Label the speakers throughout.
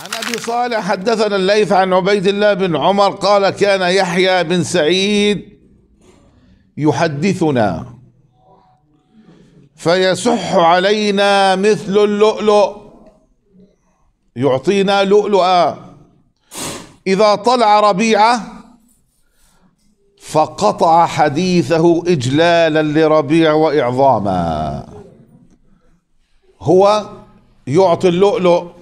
Speaker 1: عن ابي صالح حدثنا الليث عن عبيد الله بن عمر قال كان يحيى بن سعيد يحدثنا فيسح علينا مثل اللؤلؤ يعطينا لؤلؤا اذا طلع ربيعه فقطع حديثه اجلالا لربيع واعظاما هو يعطي اللؤلؤ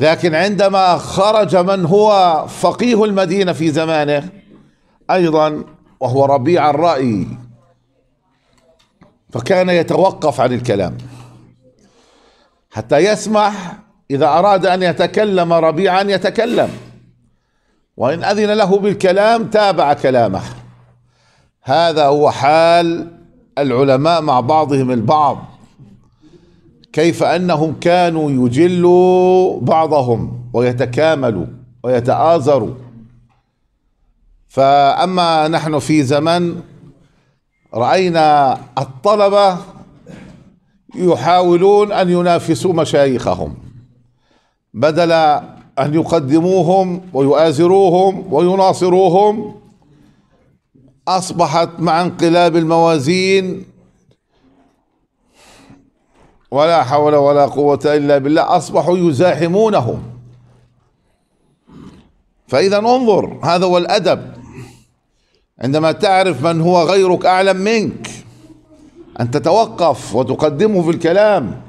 Speaker 1: لكن عندما خرج من هو فقيه المدينة في زمانه أيضا وهو ربيع الرأي فكان يتوقف عن الكلام حتى يسمح إذا أراد أن يتكلم ربيعا يتكلم وإن أذن له بالكلام تابع كلامه هذا هو حال العلماء مع بعضهم البعض كيف أنهم كانوا يجلوا بعضهم ويتكاملوا ويتآزروا فأما نحن في زمن رأينا الطلبة يحاولون أن ينافسوا مشايخهم بدل أن يقدموهم ويؤازروهم ويناصروهم أصبحت مع انقلاب الموازين ولا حول ولا قوة إلا بالله أصبحوا يزاحمونه فإذا انظر هذا هو الأدب عندما تعرف من هو غيرك أعلم منك أن تتوقف وتقدمه في الكلام